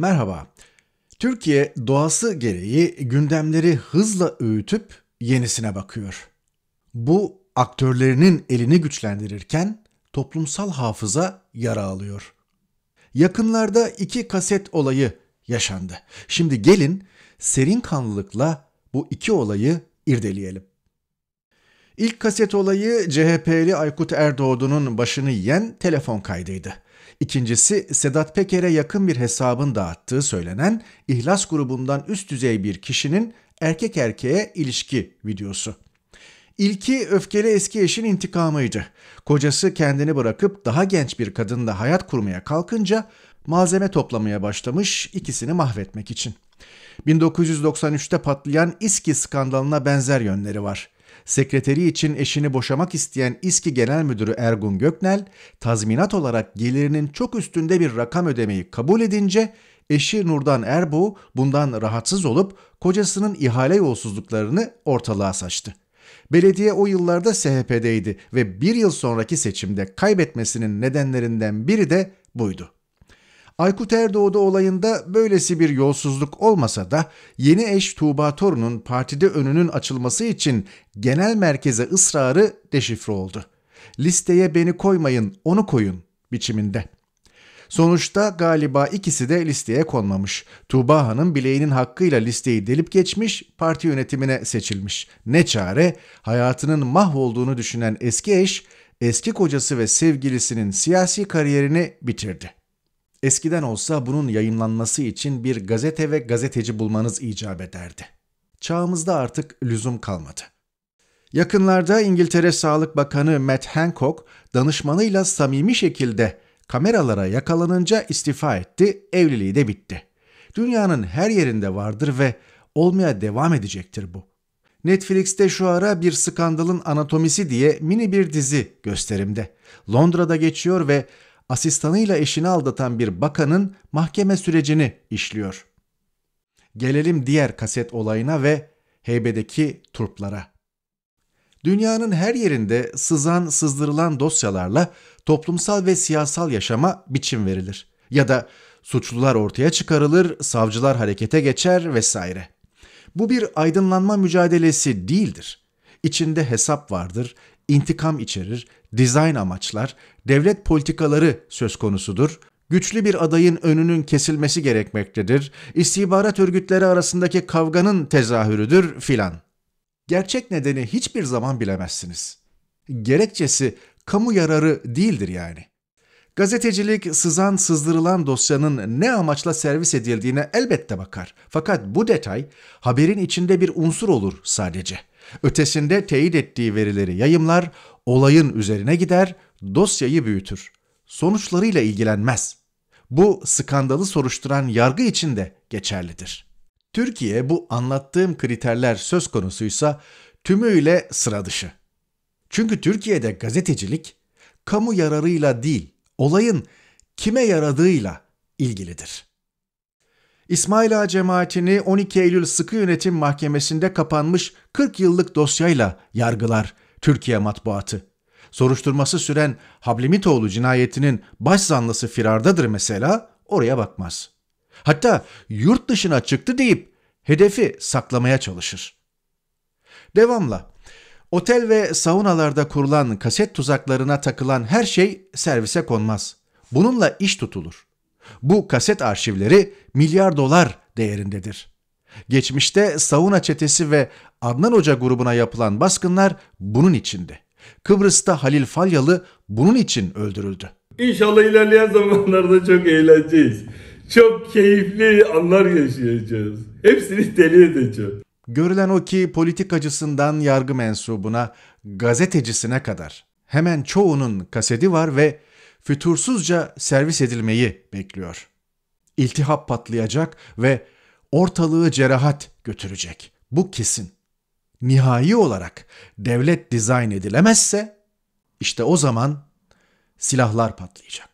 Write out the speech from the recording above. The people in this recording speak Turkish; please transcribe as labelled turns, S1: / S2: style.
S1: Merhaba. Türkiye doğası gereği gündemleri hızla öğütüp yenisine bakıyor. Bu aktörlerinin elini güçlendirirken toplumsal hafıza yara alıyor. Yakınlarda iki kaset olayı yaşandı. Şimdi gelin serin kanlılıkla bu iki olayı irdeleyelim. İlk kaset olayı CHP'li Aykut Erdoğdu'nun başını yiyen telefon kaydıydı. İkincisi Sedat Peker'e yakın bir hesabın dağıttığı söylenen İhlas grubundan üst düzey bir kişinin erkek erkeğe ilişki videosu. İlki öfkeli eski eşin intikamıydı. Kocası kendini bırakıp daha genç bir kadınla hayat kurmaya kalkınca malzeme toplamaya başlamış ikisini mahvetmek için. 1993'te patlayan İSKİ skandalına benzer yönleri var sekreteri için eşini boşamak isteyen İSKİ Genel Müdürü Ergun Göknel, tazminat olarak gelirinin çok üstünde bir rakam ödemeyi kabul edince eşi Nurdan Erbu bundan rahatsız olup kocasının ihale yolsuzluklarını ortalığa saçtı. Belediye o yıllarda SHP'deydi ve bir yıl sonraki seçimde kaybetmesinin nedenlerinden biri de buydu. Aykut Erdoğdu olayında böylesi bir yolsuzluk olmasa da yeni eş Tuğba Torun'un partide önünün açılması için genel merkeze ısrarı deşifre oldu. Listeye beni koymayın onu koyun biçiminde. Sonuçta galiba ikisi de listeye konmamış. Tuğba Hanım bileğinin hakkıyla listeyi delip geçmiş, parti yönetimine seçilmiş. Ne çare, hayatının mahvolduğunu düşünen eski eş, eski kocası ve sevgilisinin siyasi kariyerini bitirdi. Eskiden olsa bunun yayınlanması için bir gazete ve gazeteci bulmanız icap ederdi. Çağımızda artık lüzum kalmadı. Yakınlarda İngiltere Sağlık Bakanı Matt Hancock danışmanıyla samimi şekilde kameralara yakalanınca istifa etti, evliliği de bitti. Dünyanın her yerinde vardır ve olmaya devam edecektir bu. Netflix'te şu ara bir skandalın anatomisi diye mini bir dizi gösterimde. Londra'da geçiyor ve asistanıyla eşini aldatan bir bakanın mahkeme sürecini işliyor. Gelelim diğer kaset olayına ve heybedeki turplara. Dünyanın her yerinde sızan, sızdırılan dosyalarla toplumsal ve siyasal yaşama biçim verilir. Ya da suçlular ortaya çıkarılır, savcılar harekete geçer vesaire. Bu bir aydınlanma mücadelesi değildir. İçinde hesap vardır, intikam içerir, dizayn amaçlar, devlet politikaları söz konusudur. Güçlü bir adayın önünün kesilmesi gerekmektedir. İstihbarat örgütleri arasındaki kavganın tezahürüdür filan. Gerçek nedeni hiçbir zaman bilemezsiniz. Gerekçesi kamu yararı değildir yani. Gazetecilik sızan sızdırılan dosyanın ne amaçla servis edildiğine elbette bakar. Fakat bu detay haberin içinde bir unsur olur sadece.'' Ötesinde teyit ettiği verileri yayımlar, olayın üzerine gider, dosyayı büyütür. Sonuçlarıyla ilgilenmez. Bu skandalı soruşturan yargı için de geçerlidir. Türkiye bu anlattığım kriterler söz konusuysa tümüyle sıra dışı. Çünkü Türkiye'de gazetecilik kamu yararıyla değil, olayın kime yaradığıyla ilgilidir. İsmaila Ağa cemaatini 12 Eylül Sıkı Yönetim Mahkemesi'nde kapanmış 40 yıllık dosyayla yargılar Türkiye matbuatı. Soruşturması süren Hablimitoğlu cinayetinin baş zanlısı firardadır mesela oraya bakmaz. Hatta yurt dışına çıktı deyip hedefi saklamaya çalışır. Devamla otel ve saunalarda kurulan kaset tuzaklarına takılan her şey servise konmaz. Bununla iş tutulur. Bu kaset arşivleri milyar dolar değerindedir. Geçmişte Sauna çetesi ve Adnan Hoca grubuna yapılan baskınlar bunun içindi. Kıbrıs'ta Halil Falyalı bunun için öldürüldü. İnşallah ilerleyen zamanlarda çok eğleneceğiz. Çok keyifli anlar yaşayacağız. Hepsini deli edeceğim. Görülen o ki politikacısından yargı mensubuna, gazetecisine kadar hemen çoğunun kaseti var ve fütursuzca servis edilmeyi bekliyor. İltihap patlayacak ve ortalığı cerahat götürecek. Bu kesin. Nihai olarak devlet dizayn edilemezse işte o zaman silahlar patlayacak.